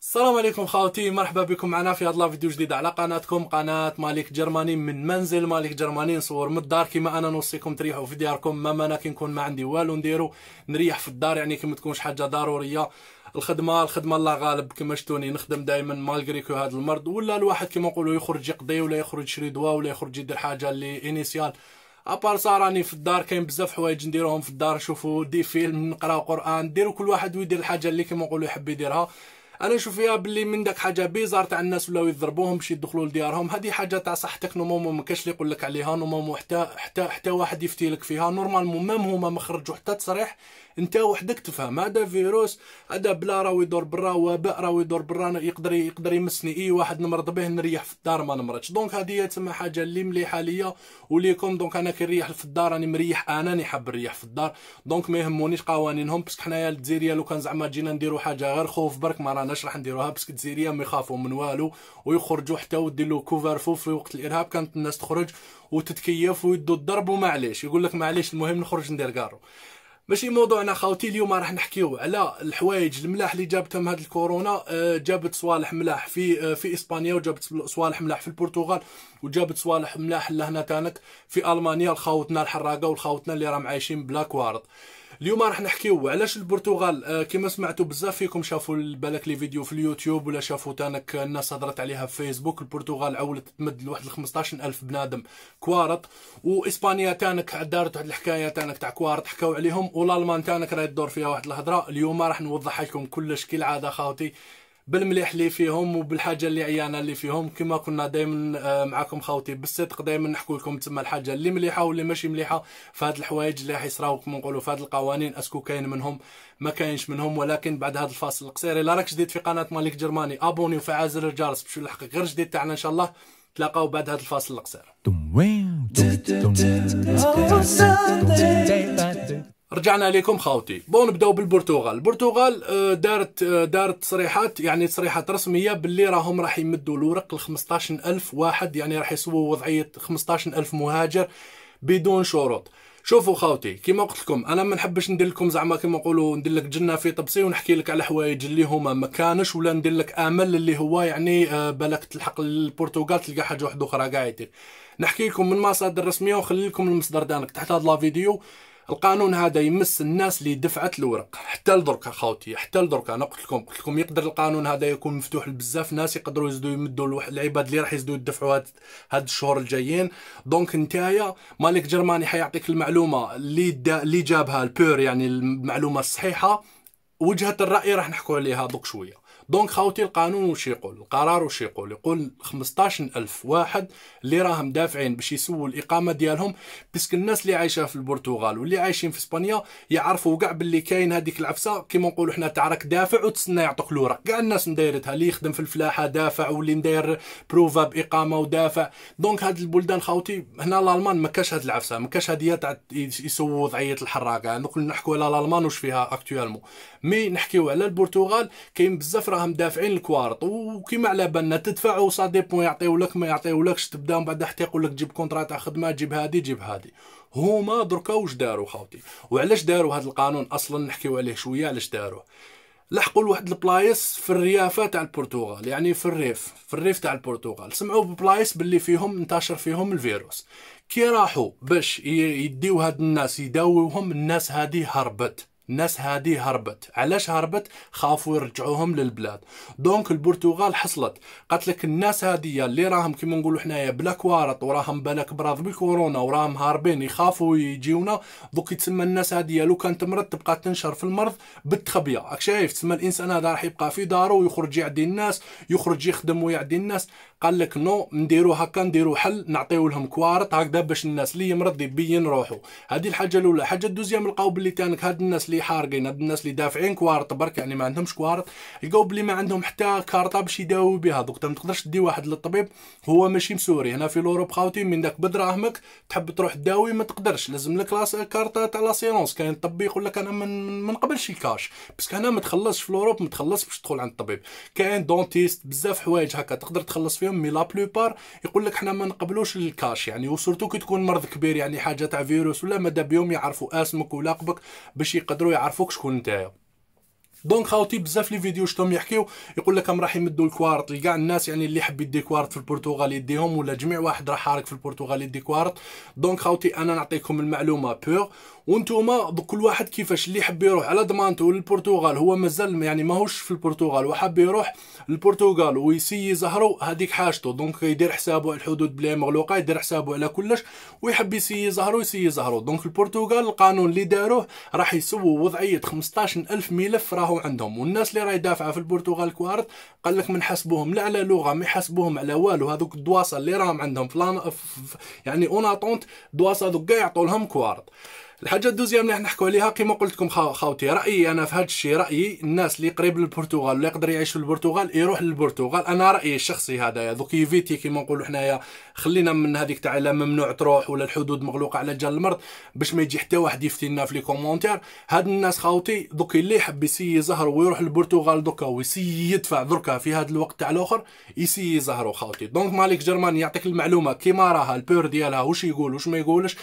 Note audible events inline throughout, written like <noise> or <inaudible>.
السلام عليكم خاوتي مرحبا بكم معنا في هذا فيديو جديد على قناتكم قناة مالك جرماني من منزل مالك جرماني نصور من الدار كما انا نوصيكم تريحوا في دياركم ما انا كي نكون ما عندي والو نديرو نريح في الدار يعني كي ما تكونش حاجه ضروريه الخدمه الخدمه الله غالب كما شتوني نخدم دائما مالغريكو هذا المرض ولا الواحد كما نقولوا يخرج يقضي ولا يخرج يشري دواء ولا يخرج يدير حاجه اللي انيسيال ابار صار راني في الدار كاين بزاف حوايج نديروهم في الدار شوفوا دي فيلم نقراو قران ديروا كل واحد ويدير الحاجه اللي كيما نقولوا يحب يديرها انا نشوف فيها بلي من داك حاجه بيزار تاع الناس ولاو يضربوهم باش يدخلوا لديارهم هذه حاجه تاع صحتك نورمالمون ما كاش اللي يقول لك عليها نورمالمون حتى حتى حتى واحد يفتي لك فيها نورمالمون مام هما ما خرجوا حتى تصريح انت وحدك تفهم هذا فيروس هذا بلا راهو يدور برا وباء راهو يدور برا يقدر يقدر يمسني اي واحد نمرض به نريح في الدار ما نمرضش دونك هذه تسمى حاجه اللي مليحه ليا وليكم دونك انا كي نريح في الدار راني مريح انا حاب نريح في الدار دونك ما يهمونيش قوانينهم باسكو حنايا الجزائريه لو كان زعما جينا نديرو حاجه غير خوف برك ما تاعنا راح نديروها باسكو الجزائريين ما يخافوا من والو ويخرجوا حتى كوفر فو في وقت الارهاب كانت الناس تخرج وتتكيف ويدوا الضرب ومعليش يقول لك معليش المهم نخرج ندير كارو ماشي موضوعنا خاوتي اليوم راح نحكيو على الحوايج الملاح اللي جابتهم هاد الكورونا آه، جابت صوالح ملاح في آه، في اسبانيا وجابت صوالح ملاح في البرتغال وجابت صوالح ملاح لهنا تانك في المانيا لخاوتنا الحراقه ولخاوتنا اللي راهم عايشين بلا كوارض اليوم راح نحكيو علاش البرتغال آه، كما سمعتوا بزاف فيكم شافوا بالك لي فيديو في اليوتيوب ولا شافوا تانك الناس هضرت عليها في فيسبوك البرتغال عولت تمد لواحد 15 15000 بنادم كوارط واسبانيا تانك دارت واحد الحكايه تانك تاع كوارط حكاو عليهم والالمان تانك راهي تدور فيها واحد الهضره اليوم راح نوضح لكم كلش كالعاده خاوتي بالمليح اللي فيهم وبالحاجه اللي عيانه اللي فيهم كما كنا دائما معكم خاوتي بالصدق دائما نحكوا لكم تما الحاجه اللي مليحه واللي ماشي مليحه في هاد الحوايج اللي راح يصراو كما نقولوا في هاد القوانين اسكو كاين منهم ما كاينش منهم ولكن بعد هذا الفاصل القصير الا راك جديد في قناه مالك جرماني ابوني وفعل زر الجرس باش يلحق غير جديد تاعنا ان شاء الله تلاقاو بعد هذا الفاصل القصير رجعنا لكم خاوتي بون نبداو بالبرتغال البرتغال آه، دارت آه، دارت تصريحات يعني تصريحات رسميه باللي راهم راح يمدوا الورق ل 15000 واحد يعني راح يسووا وضعيه 15000 مهاجر بدون شروط شوفوا خاوتي كيما قلت لكم انا ما نحبش ندير لكم زعما كيما نقولوا ندير لك جنه في طبسي ونحكي لك على حوايج اللي هما ما كانش ولا ندير لك امل اللي هو يعني آه، بالك تلحق للبرتغال تلقى حاجه واحده اخرى كاع يدير نحكي لكم من مصادر رسميه ونخلي لكم المصدر دانك تحت هذا لا فيديو القانون هذا يمس الناس اللي دفعت الورق حتى لدرك اخوتي حتى لدرك انا قلت لكم قلت لكم يقدر القانون هذا يكون مفتوح لبزاف ناس يقدروا يزيدوا يمدوا العباد اللي راح يزيدوا يدفعوا هاد الشهور الجايين دونك نتايا مالك جرماني حيعطيك المعلومه اللي اللي جابها البور يعني المعلومه الصحيحه وجهه الراي راح نحكوا عليها دوك شويه دونك خاوتي القانون وش يقول القرار وش يقول يقول 15000 واحد اللي راهم دافعين باش يسووا الاقامه ديالهم باسك الناس اللي عايشه في البرتغال واللي عايشين في اسبانيا يعرفوا كاع باللي كاين هذيك العفسه كيما نقولوا حنا تاع راك دافع وتسنى يعطوك لورا كاع الناس مدايرتها اللي يخدم في الفلاحه دافع واللي مداير بروفا باقامه ودافع دونك هاد البلدان خاوتي هنا الالمان ما كاش هاد العفسه ما كاش هاديه تاع يسووا وضعيه الحراقه نقول نحكوا على الالمان واش فيها اكتوالمون مي نحكيو على البرتغال كاين بزاف راهم دافعين الكوارط وكيما على بالنا تدفع وسا ديبون يعطيولك ما يعطيولكش تبدا من بعد حتى يقول لك جيب كونترا تاع خدمه جيب هادي جيب هادي هما دركا واش داروا خاوتي وعلاش داروا هذا القانون اصلا نحكيو عليه شويه علاش داروه لحقوا لواحد البلايص في الريافه تاع البرتغال يعني في الريف في الريف تاع البرتغال سمعوا ببلايص باللي فيهم انتشر فيهم الفيروس كي راحوا باش يديو هاد الناس يداويوهم الناس هادي هربت الناس هادي هربت علاش هربت خافوا يرجعوهم للبلاد دونك البرتغال حصلت قالت لك الناس هادي اللي راهم كيما نقولوا حنايا بلا كوارط وراهم بالك براض بالكورونا وراهم هاربين يخافوا يجيونا دوك تسمى الناس هادي لو كانت مرض تبقى تنشر في المرض بالتخبيه راك شايف تسمى الانسان هذا راح يبقى في دارو ويخرج يعدي الناس يخرج يخدم ويعدي الناس قال لك نو نديرو هكا نديرو حل نعطيو لهم كوارت هكذا باش الناس اللي يمرض يبين روحو هذه الحاجه الاولى حاجه الدوزيام لقاو بلي تانك هاد الناس اللي حارقين هاد الناس اللي دافعين كوارت برك يعني ما عندهمش كوارت لقاو بلي ما عندهم حتى كارطه باش يداوي بها دوك ما تقدرش تدي واحد للطبيب هو ماشي مسوري هنا في لوروب خاوتي من داك بدراهمك تحب تروح تداوي ما تقدرش لازم لك لاس كارطه تاع سيونس كاين طبيب يقول لك انا ما نقبلش الكاش باسكو هنا ما تخلصش في لوروب ما تخلصش باش تدخل عند الطبيب كاين دونتيست بزاف حوايج هكا تقدر تخلص فيهم مي لا بلوبار يقول لك حنا ما نقبلوش الكاش يعني وسورتو كي تكون مرض كبير يعني حاجه تاع فيروس ولا ماذا بيهم يعرفوا اسمك ولاقبك باش يقدروا يعرفوك شكون نتايا دونك خاوتي بزاف لي فيديو شتهم يحكيو يقول لك راح يمدوا الكوارت لكاع الناس يعني اللي حب يدي كوارت في البرتغال يديهم ولا جميع واحد راح حارك في البرتغال يدي كوارت دونك خاوتي انا نعطيكم المعلومه بور وانتوما كل واحد كيفاش اللي يحب يروح على ضمانته للبرتغال هو مازال يعني ماهوش في البرتغال وحاب يروح للبرتغال ويسي زهرو هذيك حاجته دونك يدير حسابه على الحدود بلا مغلوقه يدير حسابه على كلش ويحب يسي زهرو يسي زهرو دونك البرتغال القانون اللي داروه راح يسووا وضعيه 15000 ملف راهو بقاو عندهم والناس اللي راهي دافعه في البرتغال كوارت قال لك من حسبوهم لا على لغه ما يحسبوهم على والو هذوك الدواسه اللي راهم عندهم في يعني اون اتونت دواسه هذوك كاع يعطولهم كوارت الحاجه الدوزيام اللي نحكوا عليها كما قلت لكم خاوتي رايي انا في هذا الشيء رايي الناس اللي قريب للبرتغال اللي يقدر يعيش في البرتغال يروح للبرتغال انا رايي الشخصي هذايا دوك يفيتي كما نقولوا حنايا خلينا من هذيك تاع لا ممنوع تروح ولا الحدود مغلوقه على جال المرض باش ما يجي حتى واحد يفتي لنا في لي كومونتير هاد الناس خاوتي دوك اللي يحب يسيي زهر ويروح للبرتغال دوكا ويسيي يدفع دركا في هذا الوقت تاع الاخر يسيي زهر خاوتي دونك مالك جرمان يعطيك المعلومه كيما راها البور ديالها واش يقول واش ما يقولش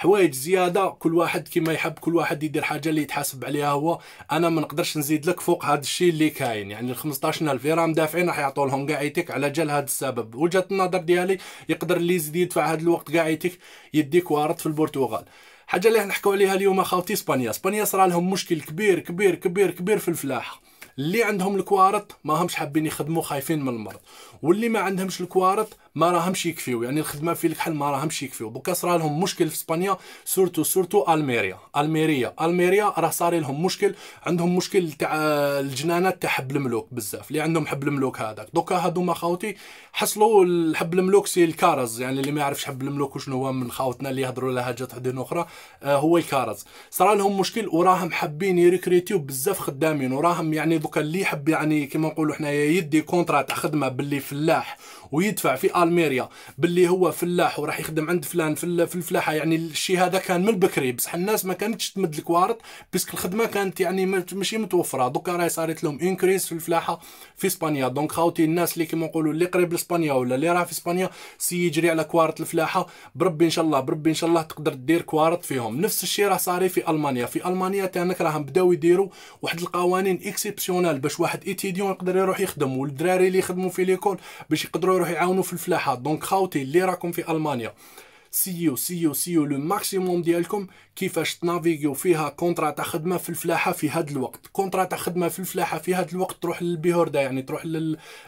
حوايج زياده كل واحد كما يحب كل واحد يدير حاجه اللي يتحاسب عليها هو انا ما نقدرش نزيد لك فوق هذا الشيء اللي كاين يعني ال 15000 ليره مدافعين راح يعطوا لهم كاع يتيك على جال هذا السبب وجهه النظر ديالي يقدر اللي يزيد يدفع هذا الوقت كاع يتيك يديك وارد في البرتغال حاجه اللي نحكوا عليها اليوم خاوتي اسبانيا اسبانيا صرا لهم مشكل كبير كبير كبير كبير في الفلاحه اللي عندهم الكوارط ما همش حابين يخدموا خايفين من المرض واللي ما عندهمش الكوارط ما راهمش يكفيو يعني الخدمه في الكحل ما راهمش يكفيو دوكا صرا لهم مشكل في اسبانيا سورتو سورتو الميريا الميريا الميريا راه صار لهم مشكل عندهم مشكل تاع الجنانات تاع حب الملوك بزاف اللي عندهم حب الملوك هذاك دوكا ما خاوتي حصلوا حب الملوك سي الكارز يعني اللي ما يعرفش حب الملوك وشنو هو من خاوتنا اللي يهضروا لها جات حدين اخرى آه هو الكارز صرا لهم مشكل وراهم حابين يريكريتيو بزاف خدامين وراهم يعني دوكا اللي يحب يعني كما نقولوا حنايا يدي كونترا تاع خدمه باللي فلاح ويدفع في الميريا باللي هو فلاح وراح يخدم عند فلان في, الفلاحه يعني الشيء هذا كان من بكري بصح الناس ما كانتش تمد الكوارت بيسك الخدمه كانت يعني ماشي متوفره دوكا راهي صارت لهم انكريس في الفلاحه في اسبانيا دونك خاوتي الناس اللي كيما نقولوا اللي قريب لاسبانيا ولا اللي راه في اسبانيا سي يجري على كوارت الفلاحه بربي ان شاء الله بربي ان شاء الله تقدر دير كوارت فيهم نفس الشيء راه صاري في المانيا في المانيا تانك راهم بداو يديروا واحد القوانين اكسيبسيونال باش واحد ايتيديون يقدر يروح يخدم والدراري اللي يخدموا في ليكول باش يقدروا يروح يعاونوا في الفلاحه دونك خاوتي اللي راكم في المانيا سيو سيو سيو لو ماكسيموم ديالكم كيفاش تنافيغيو فيها كونترا تاع خدمه في الفلاحه في هذا الوقت كونترا تاع خدمه في الفلاحه في هذا الوقت تروح للبيهوردا يعني تروح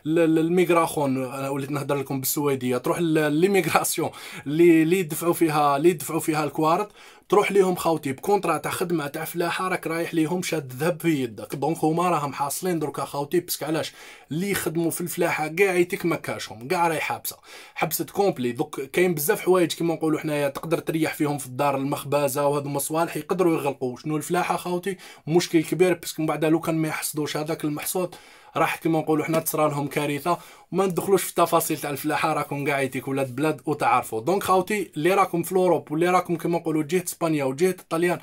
للميغراخون انا وليت نهضر لكم بالسويديه تروح للميغراسيون اللي اللي يدفعوا فيها اللي يدفعوا فيها الكوارت تروح ليهم خاوتي بكونترا تاع خدمه تاع فلاحه راك رايح ليهم شاد ذهب في يدك دونك هما راهم حاصلين دروكا خاوتي باسكو علاش اللي يخدموا في الفلاحه كاع يتك كاشهم كاع راهي حابسه حبست كومبلي دوك كاين بزاف حوايج كيما نقولوا حنايا تقدر تريح فيهم في الدار المخبازه وهذو صوالح يقدروا يغلقوا شنو الفلاحه خاوتي مشكل كبير باسكو من بعد لو كان ما يحصدوش هذاك المحصول راح كيما نقولوا حنا تصرا لهم كارثه وما ندخلوش في التفاصيل تاع الفلاحه راكم كاع يتيك ولاد بلاد وتعرفوا دونك خاوتي اللي راكم في اوروب واللي راكم كيما نقولوا جهه اسبانيا وجهه الطليان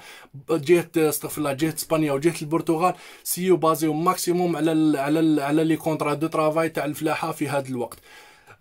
جهه استغفر الله جهه اسبانيا وجهه البرتغال سيو بازيو ماكسيموم على الـ على الـ على لي كونترا دو ترافاي تاع الفلاحه في هذا الوقت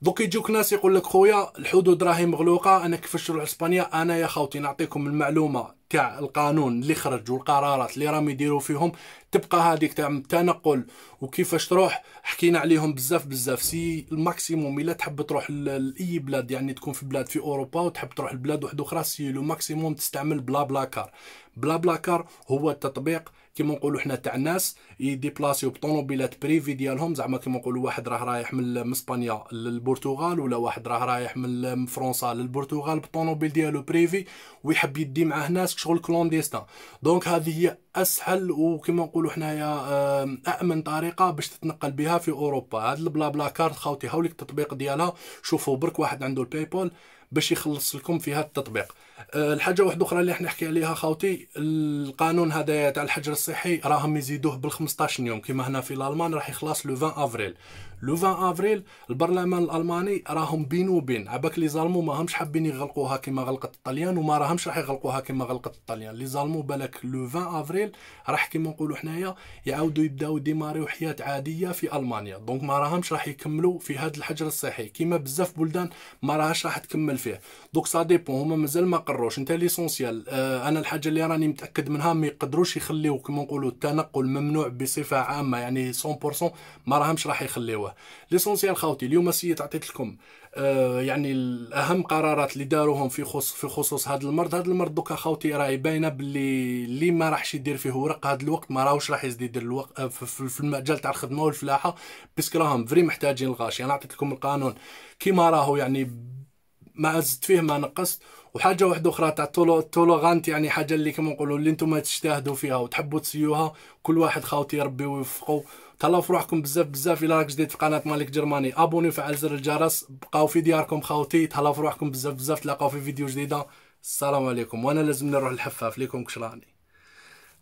دوك يجوك ناس يقول لك خويا الحدود راهي مغلوقه انا كيفاش نروح اسبانيا انا يا خوتي نعطيكم المعلومه تاع القانون اللي خرج والقرارات اللي راهم يديروا فيهم تبقى هذيك تاع التنقل وكيفاش تروح حكينا عليهم بزاف بزاف سي الماكسيموم الا تحب تروح لاي بلاد يعني تكون في بلاد في اوروبا وتحب تروح لبلاد واحده اخرى سي لو ماكسيموم تستعمل بلا بلا كار بلا بلا كار هو التطبيق كيما نقولوا حنا تاع الناس يديبلاسيو بطوموبيلات بريفي ديالهم زعما كيما نقولوا واحد راه رايح من اسبانيا للبرتغال ولا واحد راه رايح من فرنسا للبرتغال بطونوبيل ديالو بريفي ويحب يدي معاه ناس شغل كلونديستان دونك هذه هي اسهل وكما نقولوا حنايا امن طريقه باش تتنقل بها في اوروبا هاد البلا بلا كارت خاوتي هاوليك التطبيق ديالها شوفوا برك واحد عنده الباي بول باش يخلص لكم في هذا التطبيق أه الحاجه واحده اخرى اللي نحكي عليها خاوتي القانون هذا تاع الحجر الصحي راهم يزيدوه بال 15 يوم كما هنا في الالمان راح يخلص لو 20 افريل لو 20 افريل البرلمان الالماني راهم بين وبين عباك لي زالمو ما همش حابين يغلقوها كما غلقت الطليان وما راهمش راح يغلقوها كما غلقت الطليان لي زالمو بالك لو 20 افريل راح كيما نقولوا حنايا يعاودوا يبداو ديماريو حياه عاديه في المانيا دونك ما راهمش راح يكملوا في هذا الحجر الصحي كيما بزاف بلدان ما راهاش راح تكمل فيه دونك سا ديبون هما مازال ما قروش انت ليسونسيال آه انا الحاجه اللي راني متاكد منها ما يقدروش يخليو كيما نقولوا التنقل ممنوع بصفه عامه يعني 100% ما راهمش راح يخليوه نتداواه ليسونسيال خاوتي اليوم سيت عطيت لكم آه، يعني اهم قرارات اللي داروهم في خصوص في خصوص هذا المرض هذا المرض دوكا خاوتي راهي باينه باللي اللي ما راحش يدير فيه ورق هذا الوقت ما راهوش راح يزيد يدير الوقت آه، في المجال تاع الخدمه والفلاحه بس راهم فري محتاجين الغاش انا عطيت لكم القانون كيما راهو يعني ما زدت فيه ما نقصت وحاجه واحده اخرى تاع تولوغانت يعني حاجه اللي كما نقولوا اللي انتم تجتهدوا فيها وتحبوا تسيوها كل واحد خاوتي ربي يوفقه تهلاو في روحكم بزاف بزاف الى راك جديد في قناه مالك جرماني ابوني وفعل زر الجرس بقاو في دياركم خاوتي تهلاو في روحكم بزاف بزاف تلاقاو في فيديو جديده السلام عليكم وانا لازمني نروح الحفاف ليكم كش راني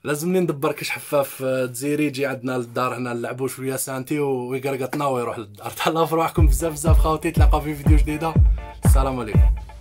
لازمني ندبر كش حفاف آه، تزيري يجي عندنا للدار هنا نلعبوا شويه سانتي ويقرقطنا ويروح للدار <laughs> تهلاو في روحكم بزاف بزاف خاوتي تلاقاو في فيديو جديده السلام عليكم